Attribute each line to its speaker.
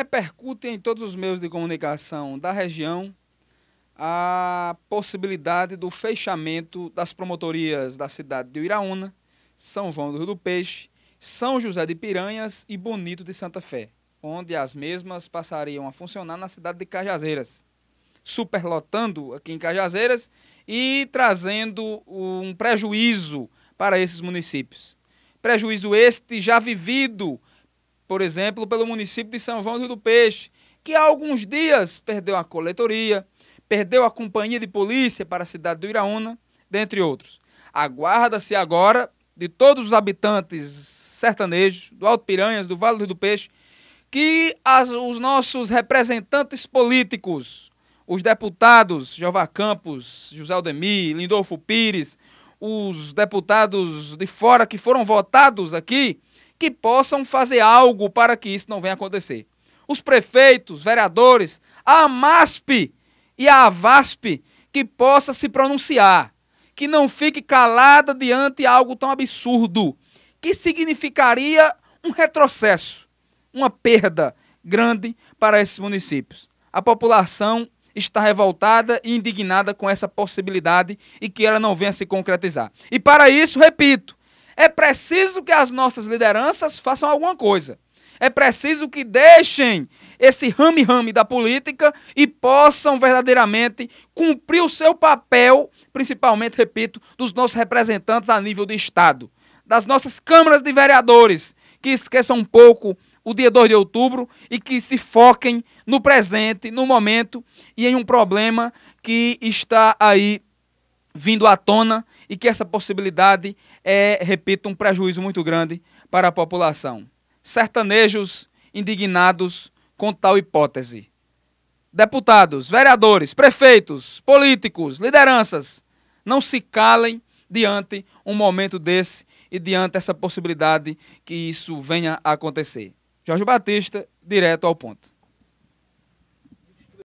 Speaker 1: repercutem em todos os meios de comunicação da região a possibilidade do fechamento das promotorias da cidade de Iraúna, São João do Rio do Peixe, São José de Piranhas e Bonito de Santa Fé, onde as mesmas passariam a funcionar na cidade de Cajazeiras, superlotando aqui em Cajazeiras e trazendo um prejuízo para esses municípios. Prejuízo este já vivido por exemplo, pelo município de São João do Rio do Peixe, que há alguns dias perdeu a coletoria, perdeu a companhia de polícia para a cidade do Iraúna, dentre outros. Aguarda-se agora de todos os habitantes sertanejos, do Alto Piranhas, do Vale do Rio do Peixe, que as, os nossos representantes políticos, os deputados Jeová Campos, José Aldemir, Lindolfo Pires, os deputados de fora que foram votados aqui, que possam fazer algo para que isso não venha a acontecer. Os prefeitos, vereadores, a AMASP e a AVASP que possa se pronunciar, que não fique calada diante de algo tão absurdo, que significaria um retrocesso, uma perda grande para esses municípios. A população está revoltada e indignada com essa possibilidade e que ela não venha se concretizar. E para isso, repito, é preciso que as nossas lideranças façam alguma coisa. É preciso que deixem esse rame-rame da política e possam verdadeiramente cumprir o seu papel, principalmente, repito, dos nossos representantes a nível de Estado, das nossas câmaras de vereadores, que esqueçam um pouco o dia 2 de outubro e que se foquem no presente, no momento e em um problema que está aí vindo à tona e que essa possibilidade é, repito, um prejuízo muito grande para a população. Sertanejos indignados com tal hipótese. Deputados, vereadores, prefeitos, políticos, lideranças, não se calem diante um momento desse e diante essa possibilidade que isso venha a acontecer. Jorge Batista, direto ao ponto.